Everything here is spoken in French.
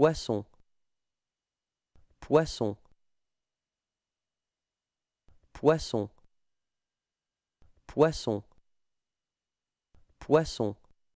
Poisson Poisson Poisson Poisson Poisson